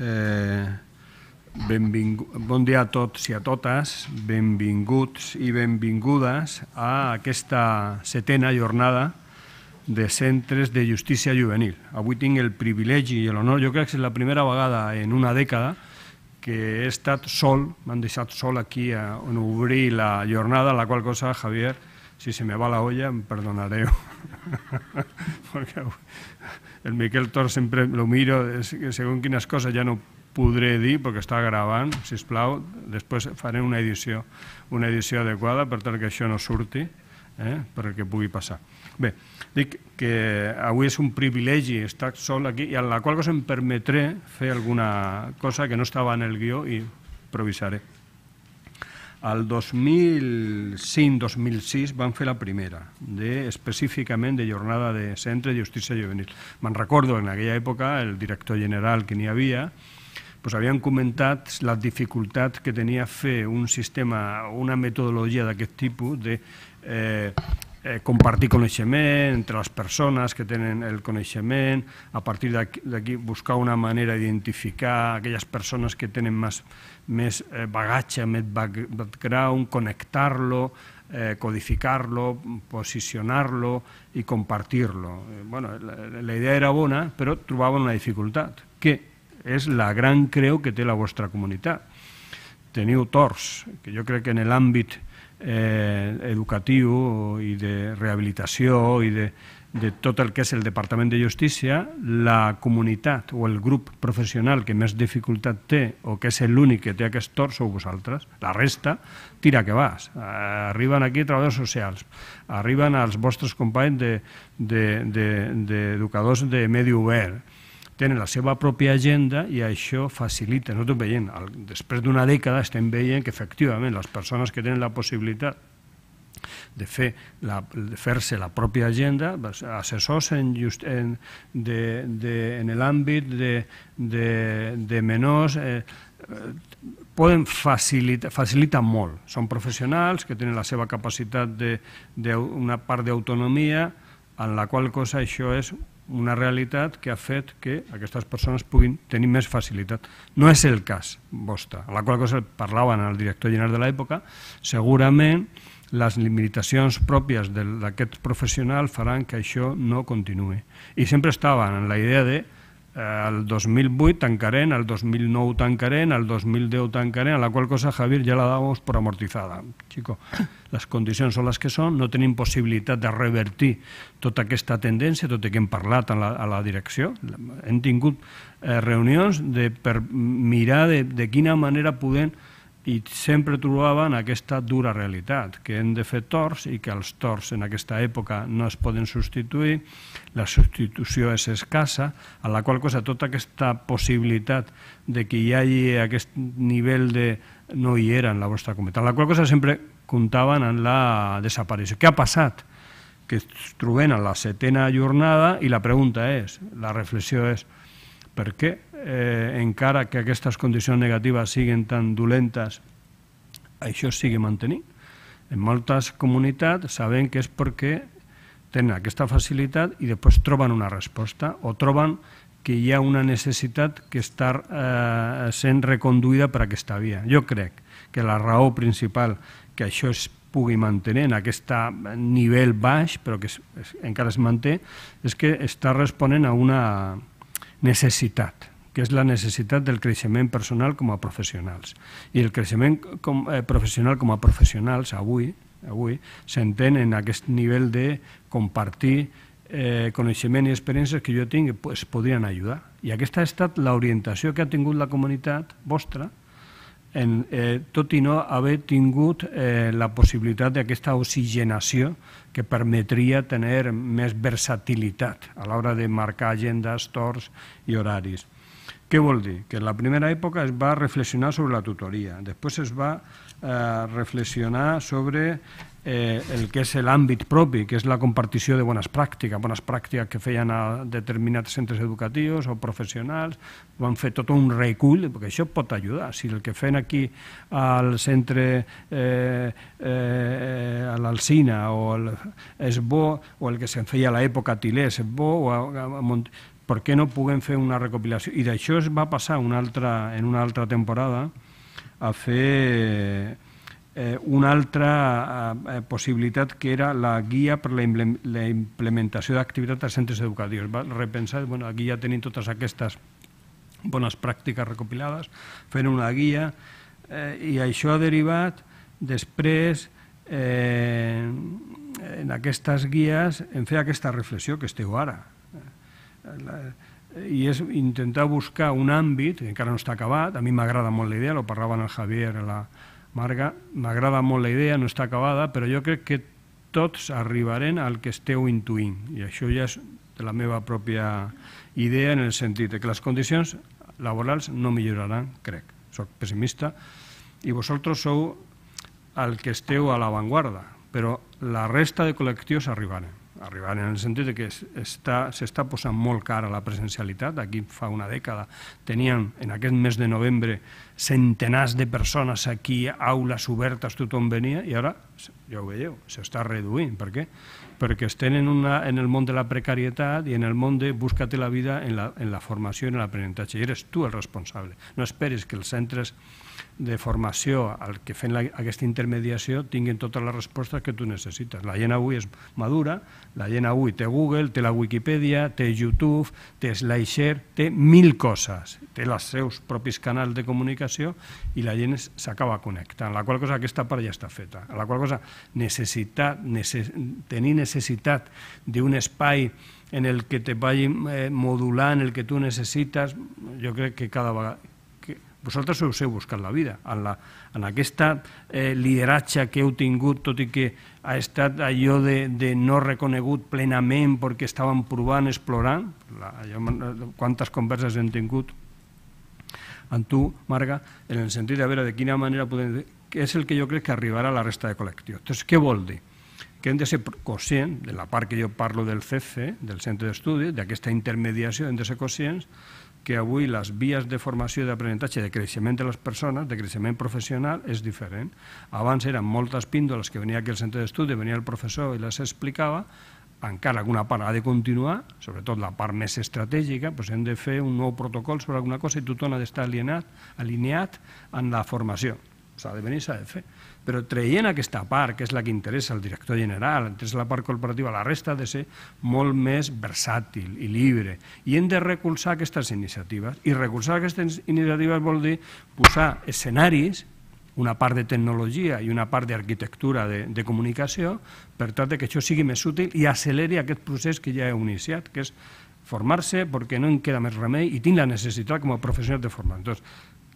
Eh, benvingut, bon dia a tots i a totes, benvinguts i benvingudes a aquesta setena jornada de centres de justícia juvenil. Avui tinc el privilegi i l'honor, jo crec que és la primera vegada en una dècada que he estat sol, m'han deixat sol aquí a, on obrir la jornada, la qual cosa, Javier, si se me va la olla, em perdonareu. Perquè el Miquel Tor sempre lo miro, segons quines coses ja no podré dir perquè està gravant, si us plau, després faré una edició, una edició adequada per tal que això no surti, eh, per que pugui passar. Bé, dic que avui és un privilegi estar sol aquí i a la qual cosa em permetré fer alguna cosa que no estava en el guió i improvisaré. El 2005-2006 van fer la primera, de, específicament de jornada de centre de justícia juvenil. Me'n recordo, en aquella època, el director general que n'hi havia, pues, havien comentat la dificultat que tenia fer un sistema, una metodologia d'aquest tipus de eh, eh, compartir coneixement entre les persones que tenen el coneixement, a partir d'aquí buscar una manera d'identificar aquelles persones que tenen més, més eh, bagatge, més background, connectar-lo, eh, codificar-lo, posicionar-lo i compartir-lo. Eh, bueno, la, la idea era bona, però trobàvem una dificultat, que és la gran creu que té la vostra comunitat. Teniu torts, que jo crec que en l'àmbit eh, educatiu i de rehabilitació i de, de tot el que és el Departament de Justícia, la comunitat o el grup professional que més dificultat té o que és l'únic que té aquest tort sou vosaltres. La resta, tira que vas. Eh, arriben aquí treballadors socials, arriben als vostres companys d'educadors de, de, de, de, de medi obert, tenen la seva pròpia agenda i això facilita. Nosaltres veiem, després d'una dècada estem veient que efectivament les persones que tenen la possibilitat de fer la, de fer-se la pròpia agenda, assessors en, de, de, en l'àmbit de, de, de menors, eh, poden facilitar, faciliten molt. Són professionals que tenen la seva capacitat d'una part d'autonomia, en la qual cosa això és una realitat que ha fet que aquestes persones puguin tenir més facilitat. No és el cas vostre, a la qual cosa parlaven el director general de l'època, segurament les limitacions pròpies d'aquest professional faran que això no continuï. I sempre estaven en la idea de el eh, 2008 tancarem, el 2009 tancarem, el 2010 tancarem, a la qual cosa, Javier, ja la damos por amortizada. Chico, les condicions són les que són, no tenim possibilitat de revertir tota aquesta tendència, tot i que hem parlat a la, a la direcció. Hem tingut eh, reunions de, per mirar de, de quina manera podem i sempre trobaven aquesta dura realitat, que hem de fer torts i que els torts en aquesta època no es poden substituir, la substitució és escassa, a la qual cosa tota aquesta possibilitat de que hi hagi aquest nivell de no hi era en la vostra comunitat, a la qual cosa sempre comptaven en la desaparició. Què ha passat? Que es troben a la setena jornada i la pregunta és, la reflexió és, per què eh, encara que aquestes condicions negatives siguin tan dolentes, això sigui mantenint. En moltes comunitats sabem que és perquè tenen aquesta facilitat i després troben una resposta o troben que hi ha una necessitat que està eh, sent reconduïda per aquesta via. Jo crec que la raó principal que això es pugui mantenir en aquest nivell baix, però que es, es, encara es manté, és que està responent a una necessitat que és la necessitat del creixement personal com a professionals. I el creixement com, eh, professional com a professionals avui avui s'entén en aquest nivell de compartir eh, coneixement i experiències que jo tinc que podrien ajudar. I aquesta ha estat l'orientació que ha tingut la comunitat vostra, en, eh, tot i no haver tingut eh, la possibilitat d'aquesta oxigenació que permetria tenir més versatilitat a l'hora de marcar agendes, torns i horaris. Què vol dir? Que en la primera època es va reflexionar sobre la tutoria, després es va eh, reflexionar sobre eh, el que és l'àmbit propi, que és la compartició de bones pràctiques, bones pràctiques que feien a determinats centres educatius o professionals, van fer tot un recull, perquè això pot ajudar. Si el que fem aquí al centre, eh, eh, a l'Alcina, o el, és bo, o el que se'n feia a l'època Tilés, és bo, o a, a Mont per què no puguem fer una recopilació? I d'això es va passar una altra, en una altra temporada a fer eh, una altra eh, eh possibilitat que era la guia per la, la implementació d'activitats als centres educatius. Va repensar, bueno, aquí ja tenim totes aquestes bones pràctiques recopilades, fent una guia, eh, i això ha derivat després eh, en aquestes guies en fer aquesta reflexió que esteu ara, la, eh, i és intentar buscar un àmbit, que encara no està acabat, a mi m'agrada molt la idea, ho en el Javier, la Marga, m'agrada molt la idea, no està acabada, però jo crec que tots arribarem al que esteu intuint, i això ja és de la meva pròpia idea en el sentit que les condicions laborals no milloraran, crec. Soc pessimista i vosaltres sou el que esteu a l'avantguarda, però la resta de col·lectius arribaran arribant en el sentit que s'està posant molt cara la presencialitat. Aquí fa una dècada teníem en aquest mes de novembre centenars de persones aquí, aules obertes, tothom venia, i ara, ja ho veieu, s'està reduint. Per què? Perquè estem en, una, en el món de la precarietat i en el món de buscar-te la vida en la, en la formació i en l'aprenentatge. I eres tu el responsable. No esperes que els centres de formació al que fent aquesta intermediació tinguin totes les respostes que tu necessites. La gent avui és madura, la gent avui té Google, té la Wikipedia, té YouTube, té Slideshare, té mil coses, té els seus propis canals de comunicació i la gent s'acaba connectant. La qual cosa aquesta part ja està feta. La qual cosa necessitat, tenir necessitat d'un espai en el que te vagi eh, modulant el que tu necessites, jo crec que cada vegada vosaltres us heu buscat la vida. En, la, aquesta eh, lideratge que heu tingut, tot i que ha estat allò de, de no reconegut plenament perquè estaven provant, explorant, la, quantes converses hem tingut amb tu, Marga, en el sentit de veure de quina manera podem... que és el que jo crec que arribarà a la resta de col·lectiu. Entonces, què vol dir? que hem de ser conscients, de la part que jo parlo del CEFE, del centre d'estudi, d'aquesta intermediació, hem de ser conscients que avui les vies de formació i d'aprenentatge de creixement de les persones, de creixement professional, és diferent. Abans eren moltes píndoles que venia aquí al centre d'estudi, venia el professor i les explicava, encara alguna part ha de continuar, sobretot la part més estratègica, doncs hem de fer un nou protocol sobre alguna cosa i tothom ha d'estar alineat, alineat en la formació. S'ha de venir, s'ha de fer però traient aquesta part, que és la que interessa al director general, entre la part corporativa, la resta ha de ser molt més versàtil i lliure. I hem de recolzar aquestes iniciatives. I recolzar aquestes iniciatives vol dir posar escenaris, una part de tecnologia i una part d'arquitectura de, de comunicació, per tal que això sigui més útil i acceleri aquest procés que ja heu iniciat, que és formar-se perquè no en queda més remei i tinc la necessitat com a professional de formar. Entonces,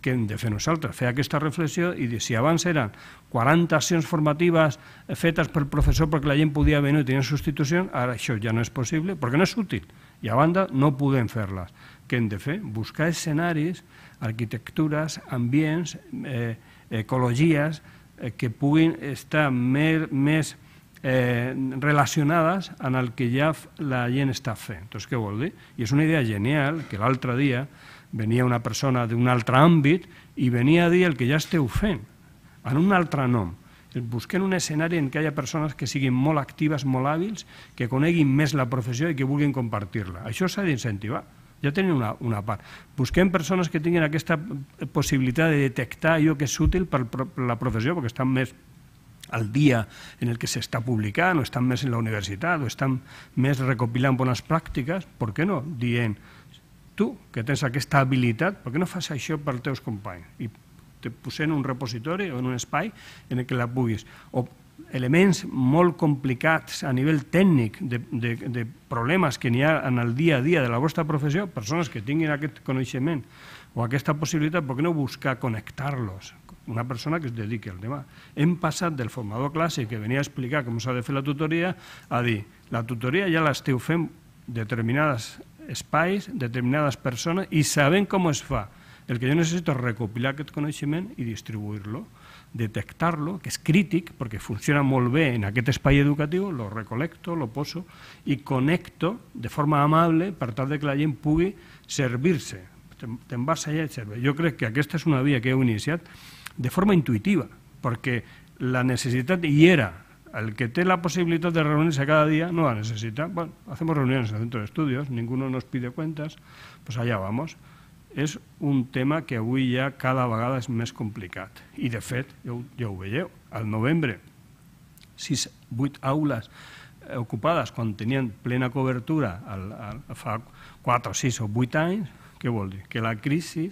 que hem de fer nosaltres, fer aquesta reflexió i dir si abans eren 40 accions formatives fetes pel professor perquè la gent podia venir i tenir substitució, ara això ja no és possible perquè no és útil i a banda no podem fer-les. Què hem de fer? Buscar escenaris, arquitectures, ambients, eh, ecologies eh, que puguin estar més eh, relacionades amb el que ja la gent està fent. Entonces, què vol dir? I és una idea genial que l'altre dia venia una persona d'un altre àmbit i venia a dir el que ja esteu fent, en un altre nom. Busquem un escenari en què hi ha persones que siguin molt actives, molt hàbils, que coneguin més la professió i que vulguin compartir-la. Això s'ha d'incentivar. Ja tenim una, una part. Busquem persones que tinguin aquesta possibilitat de detectar allò que és útil per la professió, perquè estan més al dia en el que s'està publicant, o estan més en la universitat, o estan més recopilant bones pràctiques, per què no? Dient, tu, que tens aquesta habilitat, per què no fas això per teus companys? I te posem un repositori o en un espai en el que la puguis. O elements molt complicats a nivell tècnic de, de, de problemes que n'hi ha en el dia a dia de la vostra professió, persones que tinguin aquest coneixement o aquesta possibilitat, per què no buscar connectar-los? una persona que es dediqui al tema. Hem passat del formador clàssic que venia a explicar com s'ha de fer la tutoria a dir, la tutoria ja l'esteu fent determinades espais, determinades persones, i sabem com es fa. El que jo necessito és recopilar aquest coneixement i distribuir-lo, detectar-lo, que és crític, perquè funciona molt bé en aquest espai educatiu, lo recolecto, lo poso i connecto de forma amable per tal que la gent pugui servir-se. Te'n vas allà i et serveix. Jo crec que aquesta és una via que heu iniciat de forma intuïtiva, perquè la necessitat hi era, el que té la possibilitat de reunir-se cada dia no la necessita. Bueno, hacemos reuniones en el centro de estudios, ninguno nos pide cuentas, pues allá vamos. És un tema que avui ja cada vegada és més complicat. I, de fet, ja ho, ja ho veieu, al novembre, sis, vuit aules eh, ocupades quan tenien plena cobertura al, al, fa 4, 6 o 8 anys, què vol dir? Que la crisi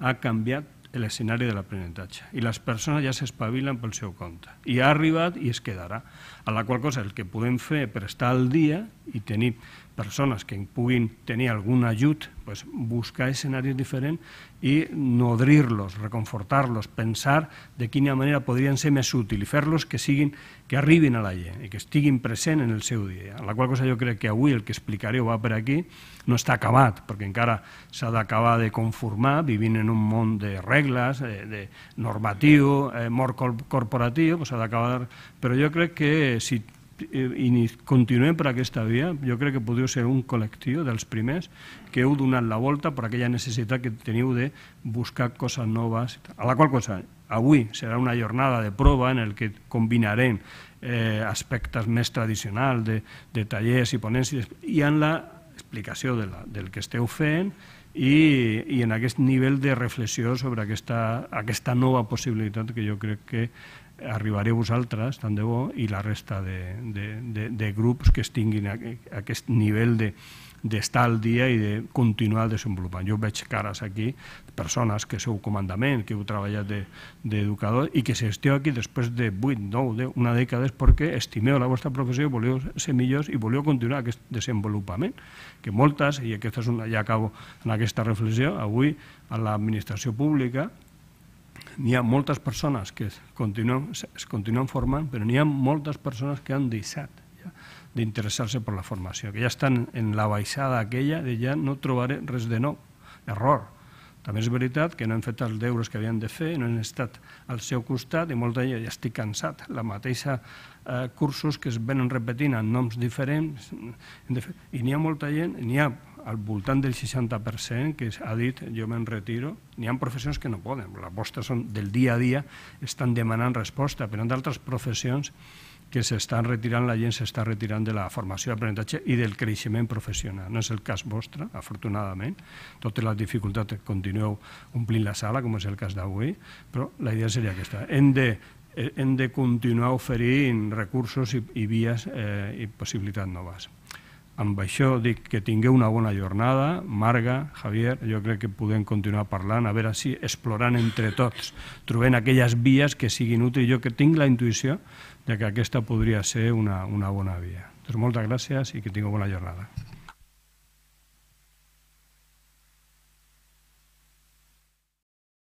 ha canviat l'escenari de l'aprenentatge i les persones ja s'espavilen pel seu compte i ha arribat i es quedarà, a la qual cosa el que podem fer per estar al dia i tenir persones que puguin tenir algun ajut, pues, buscar escenaris diferents i nodrir-los, reconfortar-los, pensar de quina manera podrien ser més útils i fer-los que, siguin, que arribin a la llei i que estiguin present en el seu dia. La qual cosa jo crec que avui el que explicaré va per aquí no està acabat, perquè encara s'ha d'acabar de conformar vivint en un món de regles, eh, de normatiu, eh, molt corporatiu, s'ha pues, d'acabar... Però jo crec que si i continuem per aquesta via, jo crec que podeu ser un col·lectiu dels primers que heu donat la volta per aquella necessitat que teniu de buscar coses noves. A la qual cosa, eh, avui serà una jornada de prova en el que combinarem eh, aspectes més tradicionals de, de tallers i ponències i en la explicació de la, del que esteu fent i, i en aquest nivell de reflexió sobre aquesta, aquesta nova possibilitat que jo crec que arribareu vosaltres, tant de bo, i la resta de, de, de, de grups que estinguin a aquest nivell de d'estar al dia i de continuar desenvolupant. Jo veig cares aquí, persones que sou comandament, que heu treballat d'educador de, i que s'esteu aquí després de 8, 9, 10, una dècada és perquè estimeu la vostra professió i voleu ser millors i voleu continuar aquest desenvolupament. Que moltes, i aquesta és una, ja acabo en aquesta reflexió, avui a l'administració pública n'hi ha moltes persones que es continuen, es continuen formant, però n'hi ha moltes persones que han deixat d'interessar-se per la formació, que ja estan en la baixada aquella de ja no trobaré res de nou. Error. També és veritat que no han fet els deures que havien de fer, no han estat al seu costat i molta gent ja estic cansat. La mateixa eh, cursos que es venen repetint en noms diferents i n'hi ha molta gent, n'hi ha al voltant del 60% que ha dit jo me'n retiro, n'hi ha professions que no poden, les vostres són del dia a dia, estan demanant resposta, però en d'altres professions que s'estan retirant, la gent s'està retirant de la formació, aprenentatge i del creixement professional. No és el cas vostre, afortunadament. Totes les dificultats continueu omplint la sala, com és el cas d'avui, però la idea seria aquesta. Hem de eh, hem de continuar oferint recursos i, i vies eh, i possibilitats noves amb això dic que tingueu una bona jornada, Marga, Javier, jo crec que podem continuar parlant, a veure si explorant entre tots, trobant aquelles vies que siguin útils. Jo que tinc la intuïció de que aquesta podria ser una, una bona via. Doncs moltes gràcies i que tingueu bona jornada.